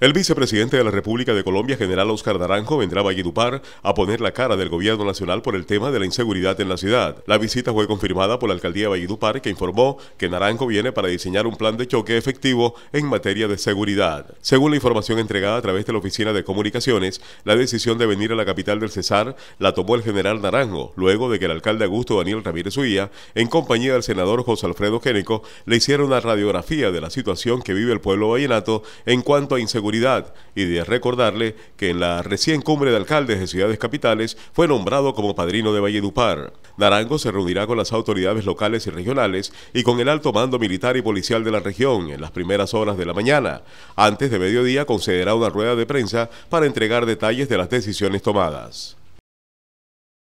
El vicepresidente de la República de Colombia, general Oscar Naranjo, vendrá a Valledupar a poner la cara del gobierno nacional por el tema de la inseguridad en la ciudad. La visita fue confirmada por la alcaldía de Valledupar, que informó que Naranjo viene para diseñar un plan de choque efectivo en materia de seguridad. Según la información entregada a través de la Oficina de Comunicaciones, la decisión de venir a la capital del Cesar la tomó el general Naranjo, luego de que el alcalde Augusto Daniel Ramírez Uía, en compañía del senador José Alfredo Génico, le hiciera una radiografía de la situación que vive el pueblo vallenato en cuanto a inseguridad y de recordarle que en la recién cumbre de alcaldes de ciudades capitales fue nombrado como padrino de Valledupar. Narango se reunirá con las autoridades locales y regionales y con el alto mando militar y policial de la región en las primeras horas de la mañana. Antes de mediodía concederá una rueda de prensa para entregar detalles de las decisiones tomadas.